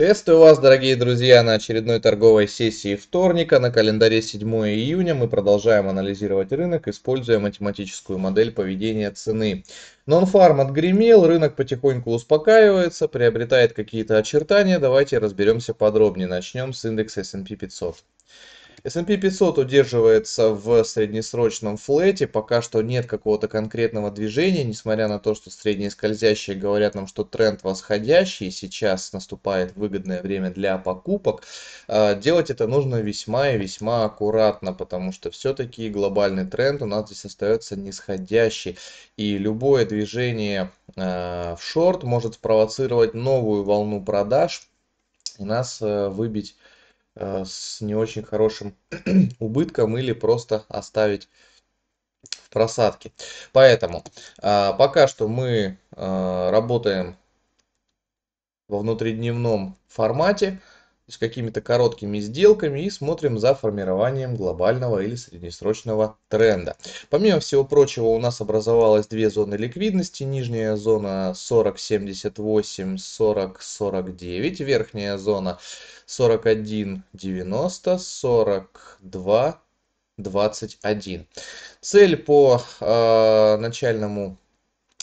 Приветствую вас, дорогие друзья, на очередной торговой сессии вторника. На календаре 7 июня мы продолжаем анализировать рынок, используя математическую модель поведения цены. Нонфарм отгремел, рынок потихоньку успокаивается, приобретает какие-то очертания. Давайте разберемся подробнее. Начнем с индекса S&P 500. S&P 500 удерживается в среднесрочном флете, пока что нет какого-то конкретного движения, несмотря на то, что средние скользящие говорят нам, что тренд восходящий, сейчас наступает выгодное время для покупок. А, делать это нужно весьма и весьма аккуратно, потому что все-таки глобальный тренд у нас здесь остается нисходящий, и любое движение а, в шорт может спровоцировать новую волну продаж и нас э, выбить Э, с не очень хорошим убытком или просто оставить в просадке. Поэтому а, пока что мы э, работаем во внутридневном формате с какими-то короткими сделками и смотрим за формированием глобального или среднесрочного тренда. Помимо всего прочего, у нас образовалось две зоны ликвидности. Нижняя зона 40.78, 40.49, верхняя зона 41.90, 42.21. Цель по э, начальному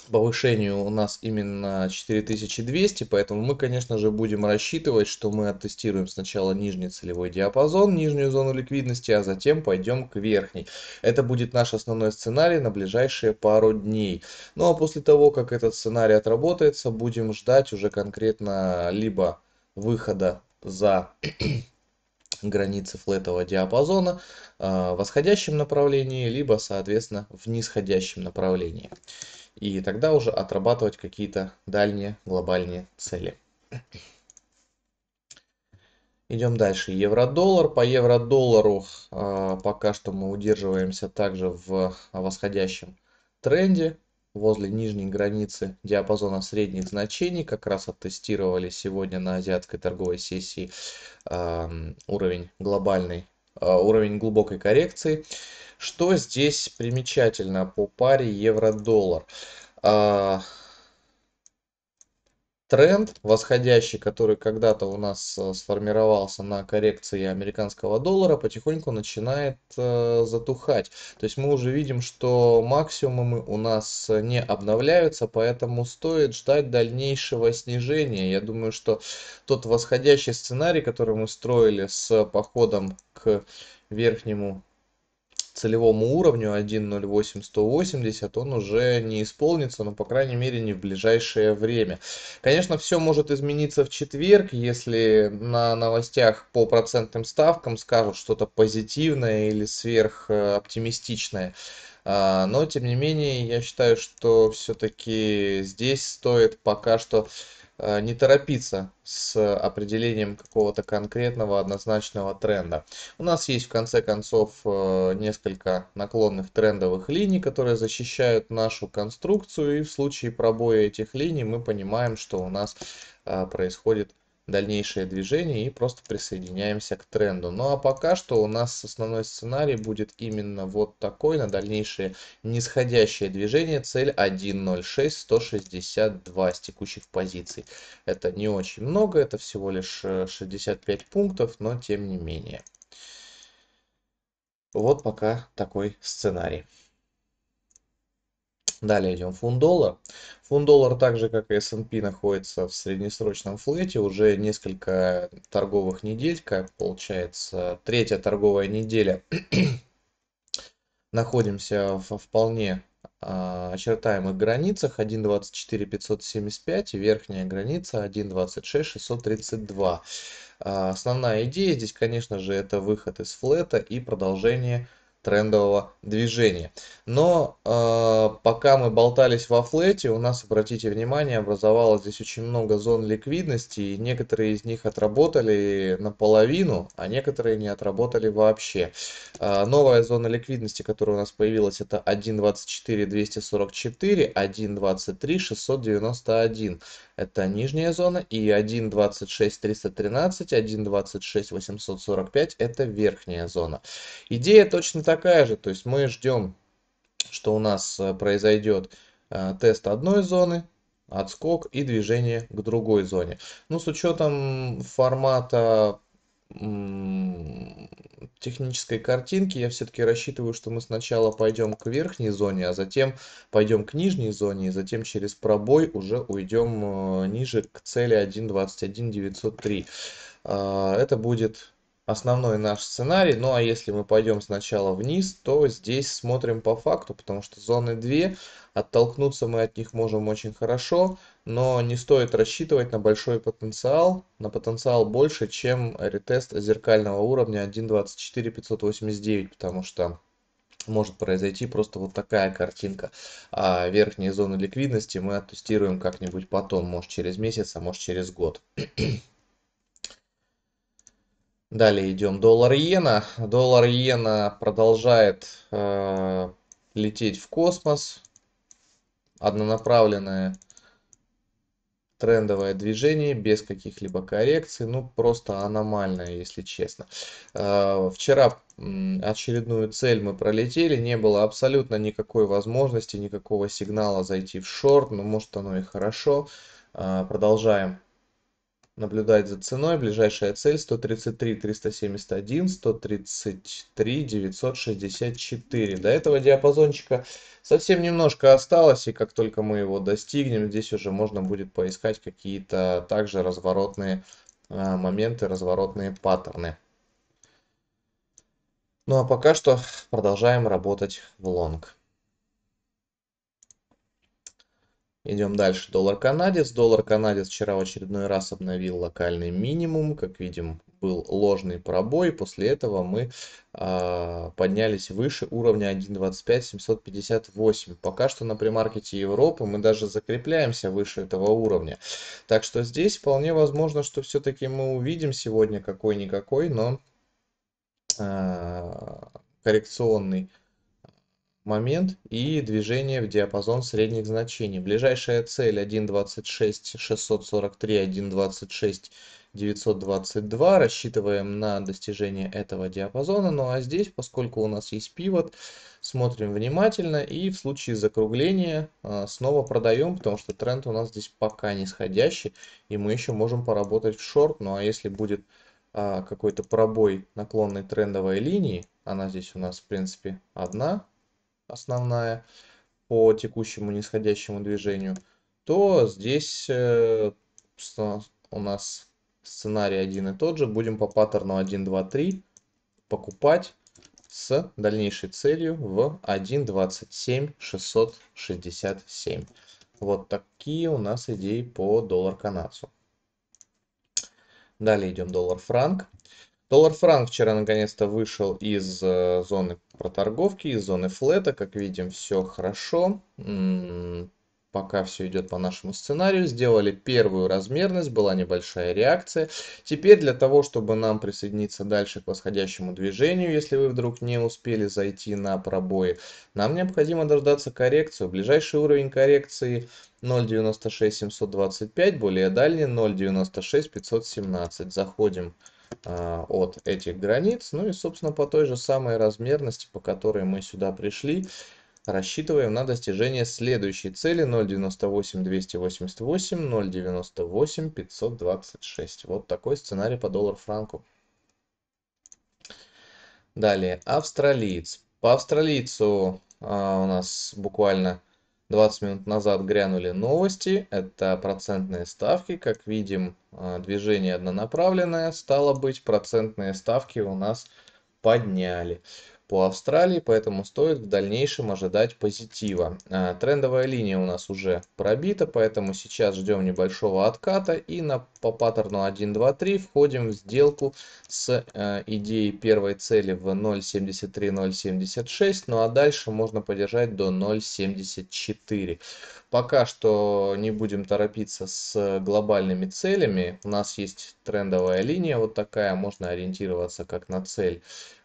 повышению у нас именно 4200, поэтому мы, конечно же, будем рассчитывать, что мы оттестируем сначала нижний целевой диапазон, нижнюю зону ликвидности, а затем пойдем к верхней. Это будет наш основной сценарий на ближайшие пару дней. Ну а после того, как этот сценарий отработается, будем ждать уже конкретно либо выхода за границы флетового диапазона а, в восходящем направлении, либо, соответственно, в нисходящем направлении и тогда уже отрабатывать какие-то дальние глобальные цели. Идем дальше. Евро-доллар. По евро-доллару э, пока что мы удерживаемся также в восходящем тренде возле нижней границы диапазона средних значений. Как раз оттестировали сегодня на азиатской торговой сессии э, уровень глобальной Э, уровень глубокой коррекции. Что здесь примечательно по паре евро-доллар? А, тренд восходящий, который когда-то у нас э, сформировался на коррекции американского доллара, потихоньку начинает э, затухать. То есть мы уже видим, что максимумы у нас э, не обновляются, поэтому стоит ждать дальнейшего снижения. Я думаю, что тот восходящий сценарий, который мы строили с э, походом к верхнему целевому уровню 1.08.180 он уже не исполнится, но, по крайней мере, не в ближайшее время. Конечно, все может измениться в четверг, если на новостях по процентным ставкам скажут что-то позитивное или сверхоптимистичное. А, но, тем не менее, я считаю, что все-таки здесь стоит пока что Э, не торопиться с определением какого-то конкретного однозначного тренда. У нас есть в конце концов э, несколько наклонных трендовых линий, которые защищают нашу конструкцию и в случае пробоя этих линий мы понимаем, что у нас э, происходит дальнейшее движение и просто присоединяемся к тренду. Ну а пока что у нас основной сценарий будет именно вот такой на дальнейшее нисходящее движение. Цель 106162. 162 с текущих позиций. Это не очень много, это всего лишь 65 э, пунктов, но тем не менее. Вот пока такой сценарий. Далее идем фунт-доллар. Фунт-доллар, так же как и S&P, находится в среднесрочном флете уже несколько торговых недель, как получается третья торговая неделя. Находимся в вполне а, очертаемых границах 1.24.575 и верхняя граница 1.26.632. А, основная идея здесь, конечно же, это выход из флета и продолжение трендового движения. Но э, пока мы болтались во флете, у нас, обратите внимание, образовалось здесь очень много зон ликвидности, и некоторые из них отработали наполовину, а некоторые не отработали вообще. Э, новая зона ликвидности, которая у нас появилась, это 1.24 244, 1.23 691. Это нижняя зона. И 1.26.313, 1.26.845 это верхняя зона. Идея точно такая же. То есть мы ждем, что у нас э, произойдет э, тест одной зоны, отскок и движение к другой зоне. Ну, с учетом формата технической картинки я все-таки рассчитываю, что мы сначала пойдем к верхней зоне, а затем пойдем к нижней зоне, и затем через пробой уже уйдем э, ниже к цели 1.21.903. А, это будет основной наш сценарий. Ну а если мы пойдем сначала вниз, то здесь смотрим по факту, потому что зоны 2, оттолкнуться мы от них можем очень хорошо, но не стоит рассчитывать на большой потенциал, на потенциал больше, чем ретест зеркального уровня 1.24.589, потому что может произойти просто вот такая картинка. А верхние зоны ликвидности мы оттестируем как-нибудь потом, может через месяц, а может через год. Далее идем доллар-иена. Доллар-иена продолжает э, лететь в космос. Однонаправленное трендовое движение без каких-либо коррекций. Ну, просто аномальное, если честно. Э, вчера очередную цель мы пролетели. Не было абсолютно никакой возможности, никакого сигнала зайти в шорт. Но ну, может оно и хорошо. Э, продолжаем наблюдать за ценой. Ближайшая цель 133 371, 133 964. До этого диапазончика совсем немножко осталось, и как только мы его достигнем, здесь уже можно будет поискать какие-то также разворотные а, моменты, разворотные паттерны. Ну а пока что продолжаем работать в лонг. Идем дальше. Доллар канадец. Доллар канадец вчера в очередной раз обновил локальный минимум. Как видим, был ложный пробой. После этого мы э, поднялись выше уровня 1.25.758. Пока что на премаркете Европы мы даже закрепляемся выше этого уровня. Так что здесь вполне возможно, что все-таки мы увидим сегодня какой-никакой, но э, коррекционный момент и движение в диапазон средних значений. Ближайшая цель 1.26 643, 1.26 922. Рассчитываем на достижение этого диапазона. Ну а здесь, поскольку у нас есть пивот, смотрим внимательно и в случае закругления а, снова продаем, потому что тренд у нас здесь пока нисходящий. И мы еще можем поработать в шорт. Ну а если будет а, какой-то пробой наклонной трендовой линии, она здесь у нас в принципе одна, основная по текущему нисходящему движению, то здесь э, у нас сценарий один и тот же. Будем по паттерну 1, 2, 3 покупать с дальнейшей целью в 1.27667. Вот такие у нас идеи по доллар-канадцу. Далее идем доллар-франк. Доллар-франк вчера наконец-то вышел из э, зоны проторговки, из зоны флета. Как видим, все хорошо. М-м, пока все идет по нашему сценарию. Сделали первую размерность, была небольшая реакция. Теперь для того, чтобы нам присоединиться дальше к восходящему движению, если вы вдруг не успели зайти на пробои, нам необходимо дождаться коррекцию. Ближайший уровень коррекции 0.96 725, более дальний 0.96 517. Заходим а, от этих границ. Ну и, собственно, по той же самой размерности, по которой мы сюда пришли, рассчитываем на достижение следующей цели 0.98-288, 0.98-526. Вот такой сценарий по доллар-франку. Далее, австралиец. По австралийцу а, у нас буквально 20 минут назад грянули новости, это процентные ставки, как видим, а, движение однонаправленное, стало быть, процентные ставки у нас подняли по Австралии, поэтому стоит в дальнейшем ожидать позитива. А, трендовая линия у нас уже пробита, поэтому сейчас ждем небольшого отката и на, по паттерну 1, 2, 3 входим в сделку с э, идеей первой цели в 0.73, 0.76, ну а дальше можно подержать до 0.74. Пока что не будем торопиться с глобальными целями, у нас есть трендовая линия вот такая, можно ориентироваться как на цель.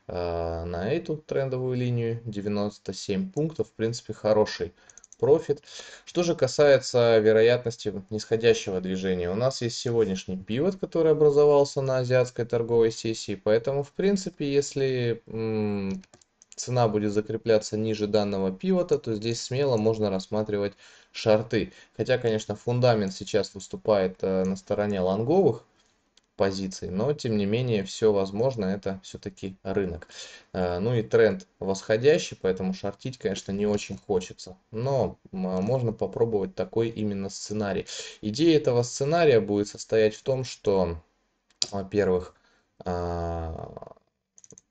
Э, на эту трендовую линию 97 пунктов, в принципе, хороший профит. Что же касается вероятности нисходящего движения, у нас есть сегодняшний пивот, который образовался на азиатской торговой сессии, поэтому, в принципе, если цена будет закрепляться ниже данного пивота, то здесь смело можно рассматривать шарты. Хотя, конечно, фундамент сейчас выступает э, на стороне лонговых, позиций. Но, тем не менее, все возможно, это все-таки рынок. Э, ну и тренд восходящий, поэтому шортить, конечно, не очень хочется. Но можно попробовать такой именно сценарий. Идея этого сценария будет состоять в том, что, во-первых, а,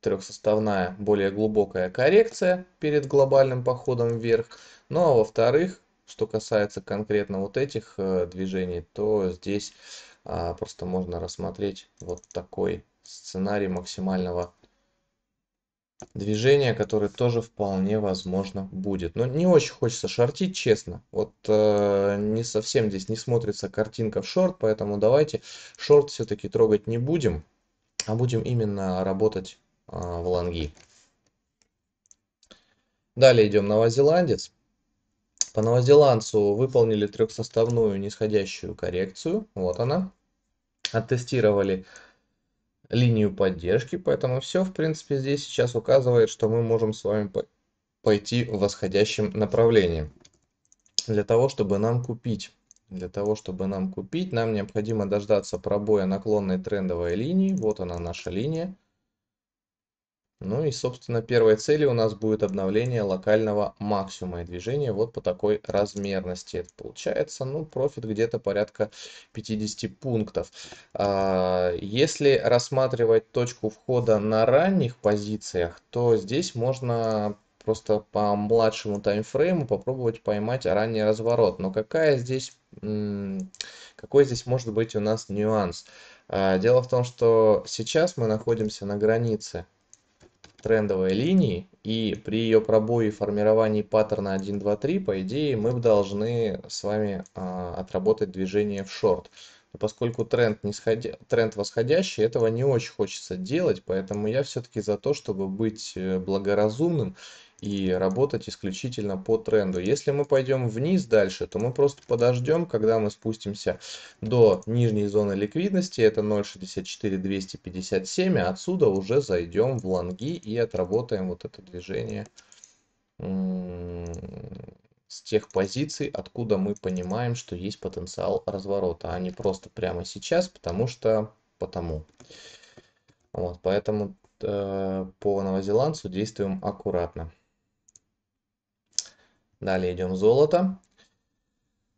трехсоставная, более глубокая коррекция перед глобальным походом вверх. Ну а во-вторых, что касается конкретно вот этих э, движений, то здесь а, просто можно рассмотреть вот такой сценарий максимального движения, который тоже вполне возможно будет. Но ну, не очень хочется шортить, честно. Вот э, не совсем здесь не смотрится картинка в шорт, поэтому давайте шорт все-таки трогать не будем, а будем именно работать э, в лонги. Далее идем новозеландец. По новозеландцу выполнили трехсоставную нисходящую коррекцию. Вот она. Оттестировали линию поддержки, поэтому все, в принципе, здесь сейчас указывает, что мы можем с вами пойти в восходящем направлении. Для того, чтобы нам купить для того, чтобы нам купить, нам необходимо дождаться пробоя наклонной трендовой линии. Вот она наша линия. Ну и, собственно, первой целью у нас будет обновление локального максимума и движение вот по такой размерности. Это получается, ну, профит где-то порядка 50 пунктов. А, если рассматривать точку входа на ранних позициях, то здесь можно просто по младшему таймфрейму попробовать поймать ранний разворот. Но какая здесь, какой здесь может быть у нас нюанс? А, дело в том, что сейчас мы находимся на границе трендовой линии, и при ее пробое и формировании паттерна 1, 2, 3, по идее, мы должны с вами а, отработать движение в шорт. Но поскольку тренд, нисходя... тренд восходящий, этого не очень хочется делать, поэтому я все-таки за то, чтобы быть э, благоразумным и работать исключительно по тренду. Если мы пойдем вниз дальше, то мы просто подождем, когда мы спустимся до нижней зоны ликвидности, это 0.64257, а отсюда уже зайдем в лонги и отработаем вот это движение с тех позиций, откуда мы понимаем, что есть потенциал разворота, а не просто прямо сейчас, потому что потому. Вот, поэтому э, по новозеландцу действуем аккуратно. Далее идем золото.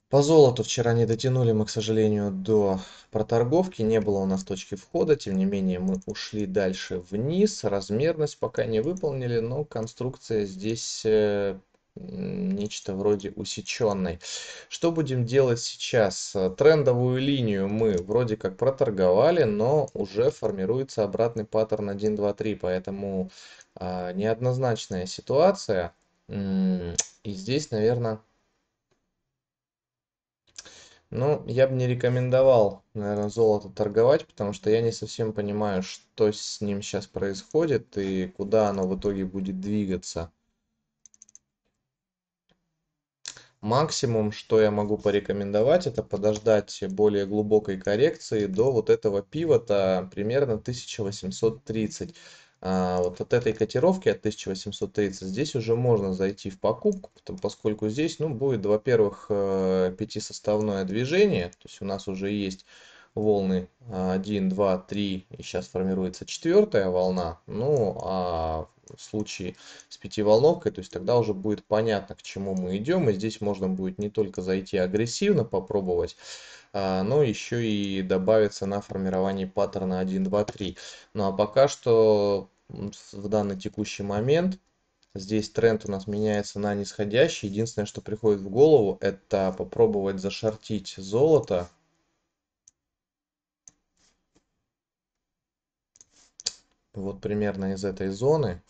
По золоту вчера не дотянули мы, к сожалению, до проторговки. Не было у нас точки входа. Тем не менее, мы ушли дальше вниз. Размерность пока не выполнили, но конструкция здесь э, нечто вроде усеченной. Что будем делать сейчас? Трендовую линию мы вроде как проторговали, но уже формируется обратный паттерн 1, 2, 3, поэтому э, неоднозначная ситуация. И здесь, наверное... Ну, я бы не рекомендовал, наверное, золото торговать, потому что я не совсем понимаю, что с ним сейчас происходит и куда оно в итоге будет двигаться. Максимум, что я могу порекомендовать, это подождать более глубокой коррекции до вот этого пивота примерно 1830. А, вот от этой котировки от 1830 здесь уже можно зайти в покупку, потому, поскольку здесь ну, будет, во-первых, э, пятисоставное движение, то есть у нас уже есть волны 1, 2, 3, и сейчас формируется четвертая волна. Ну, а в случае с пятиволновкой, то есть тогда уже будет понятно, к чему мы идем, и здесь можно будет не только зайти агрессивно попробовать, а, но еще и добавиться на формирование паттерна 1, 2, 3. Ну а пока что в данный текущий момент. Здесь тренд у нас меняется на нисходящий. Единственное, что приходит в голову, это попробовать зашортить золото. Вот примерно из этой зоны.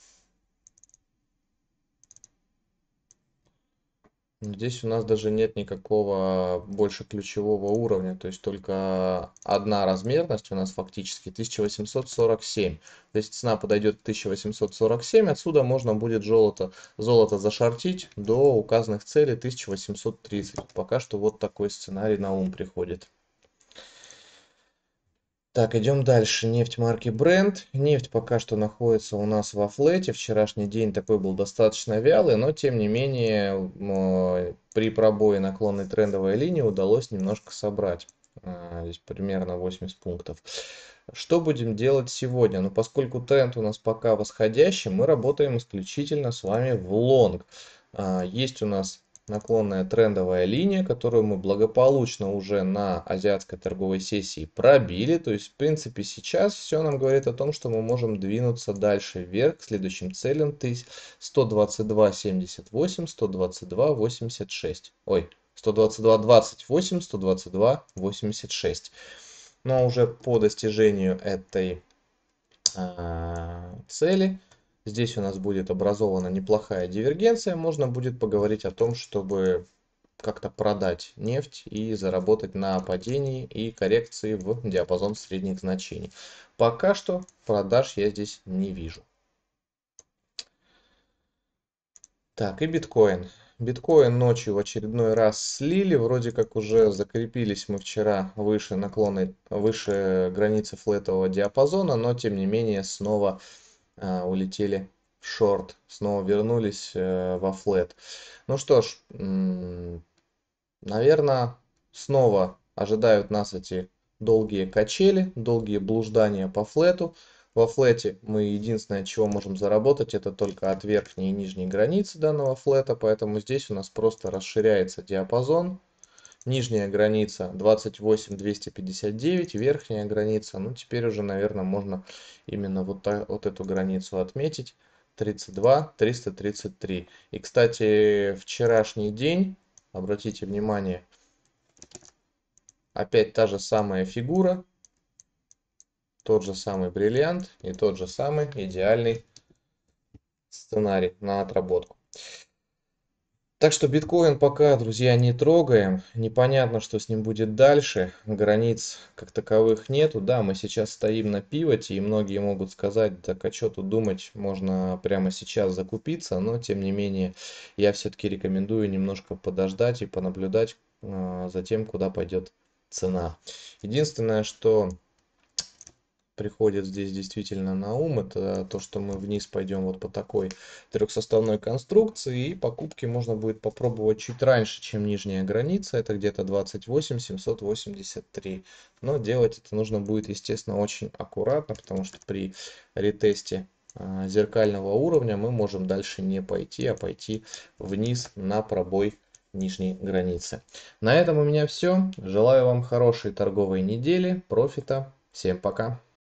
Здесь у нас даже нет никакого а, больше ключевого уровня, то есть только одна размерность у нас фактически 1847. То есть цена подойдет 1847, отсюда можно будет золото, золото зашортить до указанных целей 1830. Пока что вот такой сценарий на ум приходит. Так, идем дальше. Нефть марки Brent. Нефть пока что находится у нас во флете. Вчерашний день такой был достаточно вялый, но тем не менее э, при пробое наклонной трендовой линии удалось немножко собрать. Э, здесь примерно 80 пунктов. Что будем делать сегодня? Ну, поскольку тренд у нас пока восходящий, мы работаем исключительно с вами в лонг. А, есть у нас наклонная трендовая линия, которую мы благополучно уже на азиатской торговой сессии пробили. То есть, в принципе, сейчас все нам говорит о том, что мы можем двинуться дальше вверх к следующим целям 122.78, 122.86. Ой, 122.28, 122.86. Но уже по достижению этой э, цели Здесь у нас будет образована неплохая дивергенция. Можно будет поговорить о том, чтобы как-то продать нефть и заработать на падении и коррекции в диапазон средних значений. Пока что продаж я здесь не вижу. Так, и биткоин. Биткоин ночью в очередной раз слили, вроде как уже закрепились мы вчера выше наклоны, выше границы флетового диапазона, но тем не менее снова а, улетели в шорт, снова вернулись э, во флет. Ну что ж, наверное, снова ожидают нас эти долгие качели, долгие блуждания по флету. Во флете мы единственное, чего можем заработать, это только от верхней и нижней границы данного флета, поэтому здесь у нас просто расширяется диапазон Нижняя граница 28259, верхняя граница, ну теперь уже, наверное, можно именно вот, так, вот эту границу отметить. 32, 333. И, кстати, вчерашний день, обратите внимание, опять та же самая фигура, тот же самый бриллиант и тот же самый идеальный сценарий на отработку. Так что биткоин пока, друзья, не трогаем. Непонятно, что с ним будет дальше. Границ как таковых нету. Да, мы сейчас стоим на пивоте, и многие могут сказать, так а что тут думать, можно прямо сейчас закупиться. Но, тем не менее, я все-таки рекомендую немножко подождать и понаблюдать э, за тем, куда пойдет цена. Единственное, что приходит здесь действительно на ум, это то, что мы вниз пойдем вот по такой трехсоставной конструкции, и покупки можно будет попробовать чуть раньше, чем нижняя граница, это где-то 28 783. Но делать это нужно будет, естественно, очень аккуратно, потому что при ретесте а, зеркального уровня мы можем дальше не пойти, а пойти вниз на пробой нижней границы. На этом у меня все. Желаю вам хорошей торговой недели, профита. Всем пока.